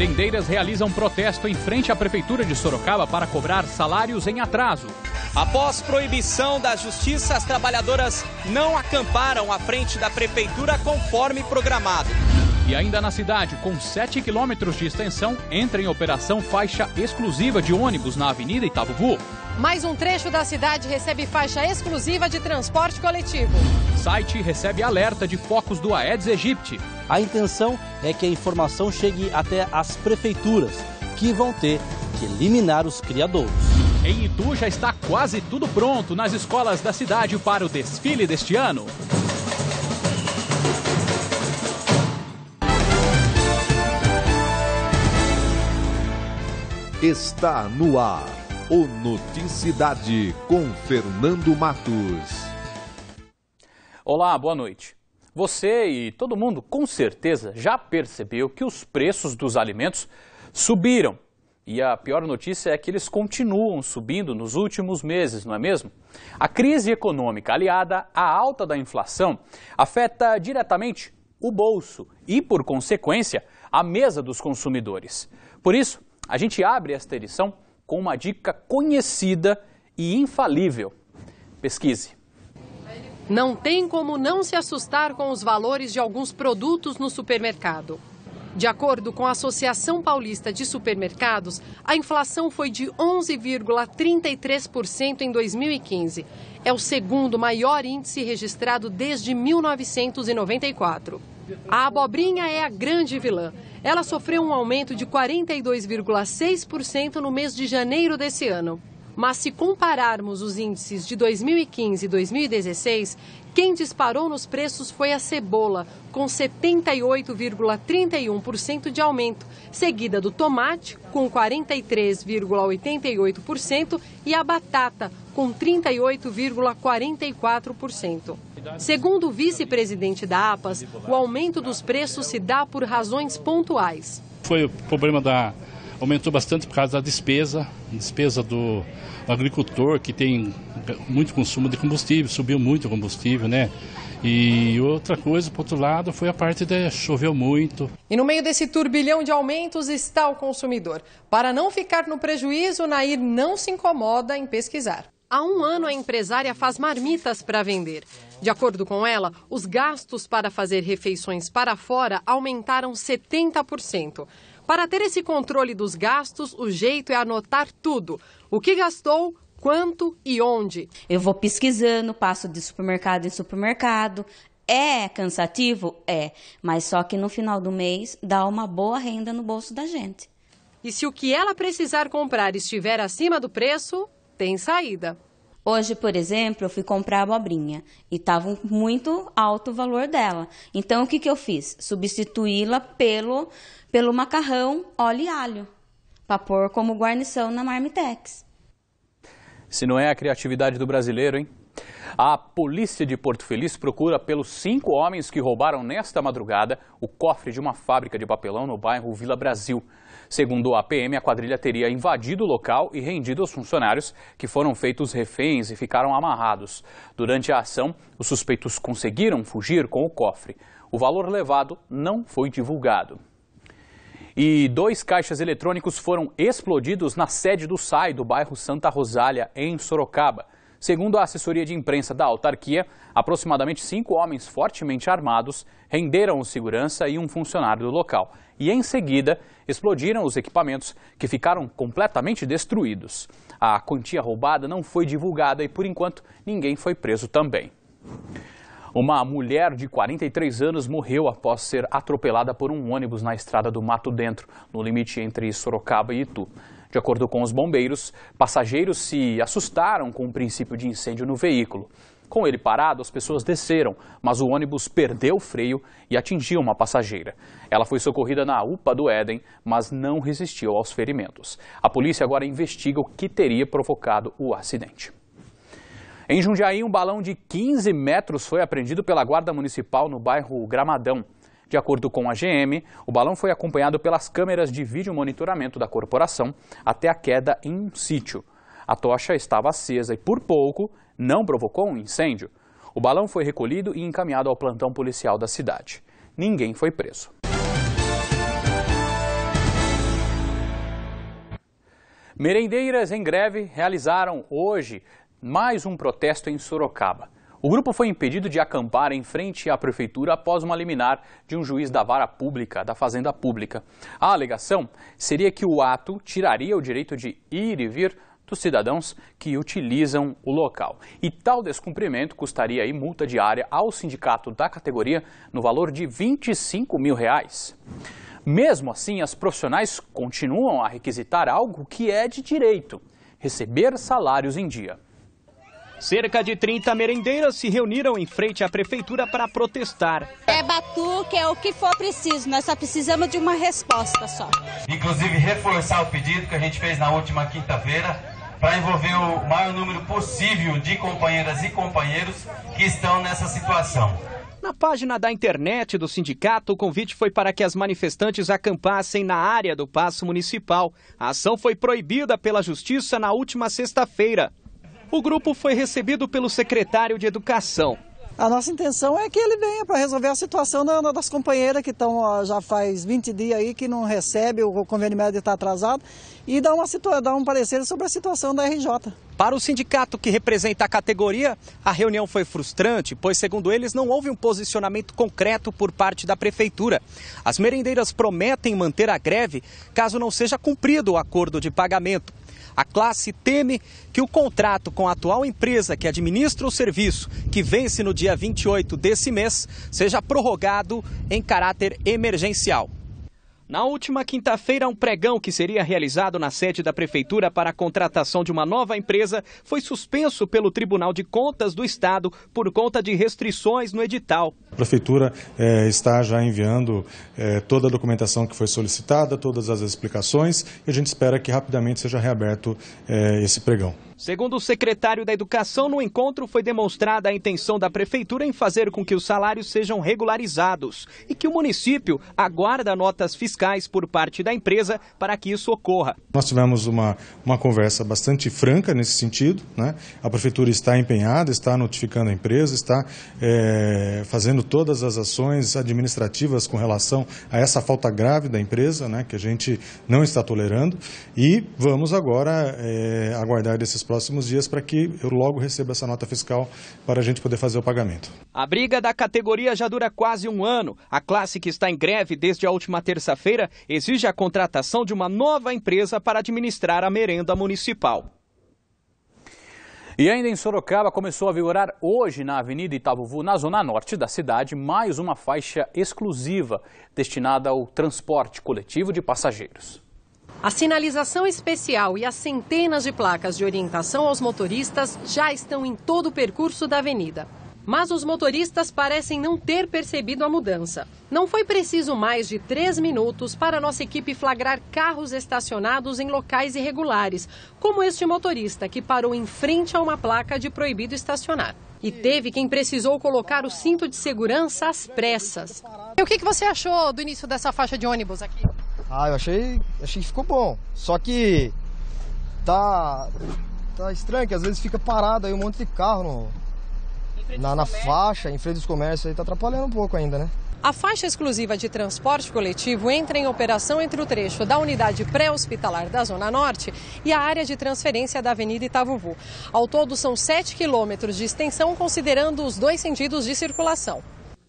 Merendeiras realizam protesto em frente à Prefeitura de Sorocaba para cobrar salários em atraso. Após proibição da justiça, as trabalhadoras não acamparam à frente da Prefeitura conforme programado. E ainda na cidade, com 7 quilômetros de extensão, entra em operação faixa exclusiva de ônibus na Avenida Itabubu. Mais um trecho da cidade recebe faixa exclusiva de transporte coletivo. Site recebe alerta de focos do Aedes aegypti. A intenção é que a informação chegue até as prefeituras, que vão ter que eliminar os criadouros. Em Itu já está quase tudo pronto nas escolas da cidade para o desfile deste ano. Está no ar o Noticidade com Fernando Matos. Olá, boa noite. Você e todo mundo com certeza já percebeu que os preços dos alimentos subiram. E a pior notícia é que eles continuam subindo nos últimos meses, não é mesmo? A crise econômica aliada à alta da inflação afeta diretamente o bolso e, por consequência, a mesa dos consumidores. Por isso, a gente abre esta edição com uma dica conhecida e infalível. Pesquise. Não tem como não se assustar com os valores de alguns produtos no supermercado. De acordo com a Associação Paulista de Supermercados, a inflação foi de 11,33% em 2015. É o segundo maior índice registrado desde 1994. A abobrinha é a grande vilã. Ela sofreu um aumento de 42,6% no mês de janeiro desse ano. Mas se compararmos os índices de 2015 e 2016, quem disparou nos preços foi a cebola, com 78,31% de aumento, seguida do tomate, com 43,88%, e a batata, com 38,44%. Segundo o vice-presidente da APAS, o aumento dos preços se dá por razões pontuais. Foi o problema da aumentou bastante por causa da despesa, despesa do, agricultor que tem muito consumo de combustível, subiu muito o combustível, né? E outra coisa, por outro lado, foi a parte de choveu muito. E no meio desse turbilhão de aumentos está o consumidor. Para não ficar no prejuízo, Nair não se incomoda em pesquisar. Há um ano, a empresária faz marmitas para vender. De acordo com ela, os gastos para fazer refeições para fora aumentaram 70%. Para ter esse controle dos gastos, o jeito é anotar tudo: o que gastou, quanto e onde. Eu vou pesquisando, passo de supermercado em supermercado. É cansativo? É, mas só que no final do mês dá uma boa renda no bolso da gente. E se o que ela precisar comprar estiver acima do preço, tem saída. Hoje, por exemplo, eu fui comprar abobrinha e estava muito alto o valor dela. Então, o que, que eu fiz? Substituí-la pelo, pelo macarrão, óleo e alho, para pôr como guarnição na marmitex. Se não é a criatividade do brasileiro, hein? A polícia de Porto Feliz procura pelos cinco homens que roubaram nesta madrugada o cofre de uma fábrica de papelão no bairro Vila Brasil. Segundo a PM, a quadrilha teria invadido o local e rendido os funcionários, que foram feitos reféns e ficaram amarrados. Durante a ação, os suspeitos conseguiram fugir com o cofre. O valor levado não foi divulgado. E dois caixas eletrônicos foram explodidos na sede do SAI, do bairro Santa Rosália, em Sorocaba. Segundo a assessoria de imprensa da autarquia, aproximadamente cinco homens fortemente armados renderam o segurança e um funcionário do local. E em seguida, explodiram os equipamentos que ficaram completamente destruídos. A quantia roubada não foi divulgada e, por enquanto, ninguém foi preso também. Uma mulher de 43 anos morreu após ser atropelada por um ônibus na estrada do Mato Dentro, no limite entre Sorocaba e Itu. De acordo com os bombeiros, passageiros se assustaram com o princípio de incêndio no veículo. Com ele parado, as pessoas desceram, mas o ônibus perdeu o freio e atingiu uma passageira. Ela foi socorrida na UPA do Éden, mas não resistiu aos ferimentos. A polícia agora investiga o que teria provocado o acidente. Em Jundiaí, um balão de 15 metros foi apreendido pela Guarda Municipal no bairro Gramadão. De acordo com a GM, o balão foi acompanhado pelas câmeras de vídeo monitoramento da corporação até a queda em um sítio. A tocha estava acesa e, por pouco, não provocou um incêndio. O balão foi recolhido e encaminhado ao plantão policial da cidade. Ninguém foi preso. Merendeiras em greve realizaram hoje mais um protesto em Sorocaba. O grupo foi impedido de acampar em frente à prefeitura após uma liminar de um juiz da vara pública, da Fazenda Pública. A alegação seria que o ato tiraria o direito de ir e vir dos cidadãos que utilizam o local. E tal descumprimento custaria aí multa diária ao sindicato da categoria no valor de 25 mil reais. Mesmo assim, as profissionais continuam a requisitar algo que é de direito: receber salários em dia. Cerca de 30 merendeiras se reuniram em frente à prefeitura para protestar. É batuque, é o que for preciso, nós só precisamos de uma resposta só. Inclusive reforçar o pedido que a gente fez na última quinta-feira para envolver o maior número possível de companheiras e companheiros que estão nessa situação. Na página da internet do sindicato, o convite foi para que as manifestantes acampassem na área do Paço Municipal. A ação foi proibida pela Justiça na última sexta-feira. O grupo foi recebido pelo secretário de Educação. A nossa intenção é que ele venha para resolver a situação das companheiras que estão já faz 20 dias aí que não recebe o convênio médio está atrasado e dar, uma, dar um parecer sobre a situação da RJ. Para o sindicato que representa a categoria, a reunião foi frustrante, pois, segundo eles, não houve um posicionamento concreto por parte da prefeitura. As merendeiras prometem manter a greve caso não seja cumprido o acordo de pagamento. A classe teme que o contrato com a atual empresa que administra o serviço, que vence no dia 28 desse mês, seja prorrogado em caráter emergencial. Na última quinta-feira, um pregão que seria realizado na sede da Prefeitura para a contratação de uma nova empresa foi suspenso pelo Tribunal de Contas do Estado por conta de restrições no edital. A Prefeitura é, está já enviando é, toda a documentação que foi solicitada, todas as explicações, e a gente espera que rapidamente seja reaberto é, esse pregão. Segundo o secretário da Educação, no encontro foi demonstrada a intenção da prefeitura em fazer com que os salários sejam regularizados e que o município aguarda notas fiscais por parte da empresa para que isso ocorra. Nós tivemos uma, uma conversa bastante franca nesse sentido. Né? A prefeitura está empenhada, está notificando a empresa, está é, fazendo todas as ações administrativas com relação a essa falta grave da empresa, né, que a gente não está tolerando. E vamos agora é, aguardar desses próximos dias para que eu logo receba essa nota fiscal para a gente poder fazer o pagamento. A briga da categoria já dura quase um ano. A classe que está em greve desde a última terça-feira exige a contratação de uma nova empresa para administrar a merenda municipal. E ainda em Sorocaba, começou a vigorar hoje na Avenida Itavuvu, na zona norte da cidade, mais uma faixa exclusiva destinada ao transporte coletivo de passageiros. A sinalização especial e as centenas de placas de orientação aos motoristas já estão em todo o percurso da avenida. Mas os motoristas parecem não ter percebido a mudança. Não foi preciso mais de três minutos para nossa equipe flagrar carros estacionados em locais irregulares, como este motorista que parou em frente a uma placa de proibido estacionar. E teve quem precisou colocar o cinto de segurança às pressas. E o que você achou do início dessa faixa de ônibus aqui? Ah, eu achei, achei que ficou bom. Só que tá tá estranho que às vezes fica parado aí um monte de carro no, na, na faixa, em frente dos comércios, aí tá atrapalhando um pouco ainda, né? A faixa exclusiva de transporte coletivo entra em operação entre o trecho da unidade pré-hospitalar da Zona Norte e a área de transferência da Avenida Itavuvu. Ao todo, são 7 quilômetros de extensão, considerando os dois sentidos de circulação.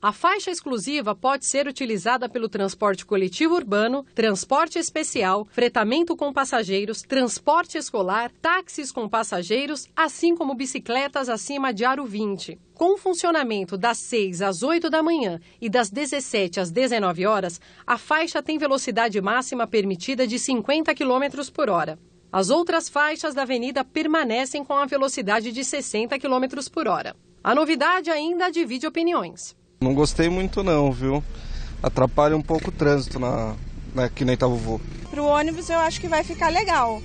A faixa exclusiva pode ser utilizada pelo transporte coletivo urbano, transporte especial, fretamento com passageiros, transporte escolar, táxis com passageiros, assim como bicicletas acima de aro 20. Com funcionamento das 6 às 8 da manhã e das 17 às 19 horas, a faixa tem velocidade máxima permitida de 50 km por hora. As outras faixas da avenida permanecem com a velocidade de 60 km por hora. A novidade ainda divide opiniões. Não gostei muito não, viu? Atrapalha um pouco o trânsito na, na aqui na Para o ônibus eu acho que vai ficar legal,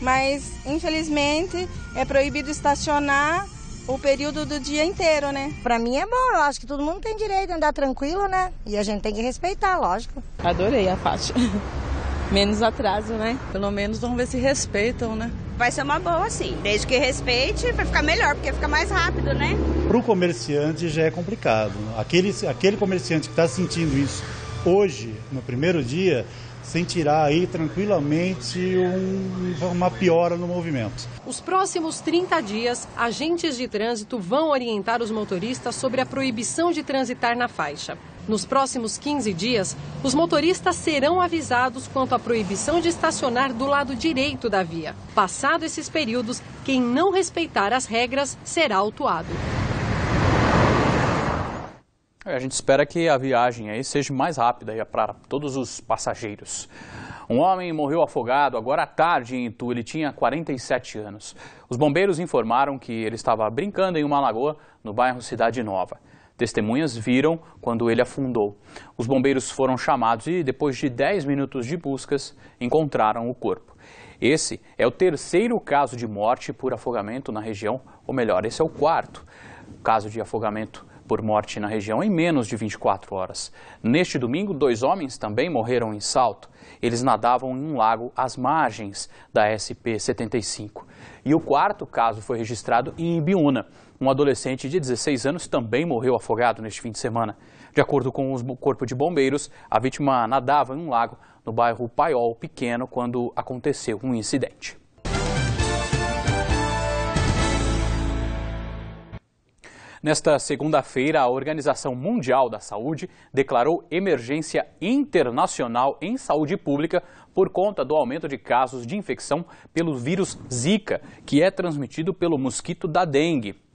mas infelizmente é proibido estacionar o período do dia inteiro, né? Para mim é bom, eu acho que todo mundo tem direito de andar tranquilo, né? E a gente tem que respeitar, lógico. Adorei a faixa. menos atraso, né? Pelo menos vamos ver se respeitam, né? Vai ser uma boa, sim. Desde que respeite, vai ficar melhor, porque fica mais rápido, né? Para o comerciante já é complicado. Aquele, aquele comerciante que está sentindo isso hoje, no primeiro dia, sentirá aí tranquilamente um, uma piora no movimento. Os próximos 30 dias, agentes de trânsito vão orientar os motoristas sobre a proibição de transitar na faixa. Nos próximos 15 dias, os motoristas serão avisados quanto à proibição de estacionar do lado direito da via. Passado esses períodos, quem não respeitar as regras será autuado. A gente espera que a viagem aí seja mais rápida para todos os passageiros. Um homem morreu afogado agora à tarde em Itu. Ele tinha 47 anos. Os bombeiros informaram que ele estava brincando em uma lagoa no bairro Cidade Nova. Testemunhas viram quando ele afundou. Os bombeiros foram chamados e, depois de 10 minutos de buscas, encontraram o corpo. Esse é o terceiro caso de morte por afogamento na região, ou melhor, esse é o quarto caso de afogamento por morte na região em menos de 24 horas. Neste domingo, dois homens também morreram em salto. Eles nadavam em um lago às margens da SP-75. E o quarto caso foi registrado em Ibiúna. Um adolescente de 16 anos também morreu afogado neste fim de semana. De acordo com o Corpo de Bombeiros, a vítima nadava em um lago no bairro Paiol Pequeno quando aconteceu um incidente. Nesta segunda-feira, a Organização Mundial da Saúde declarou emergência internacional em saúde pública por conta do aumento de casos de infecção pelo vírus Zika, que é transmitido pelo mosquito da dengue.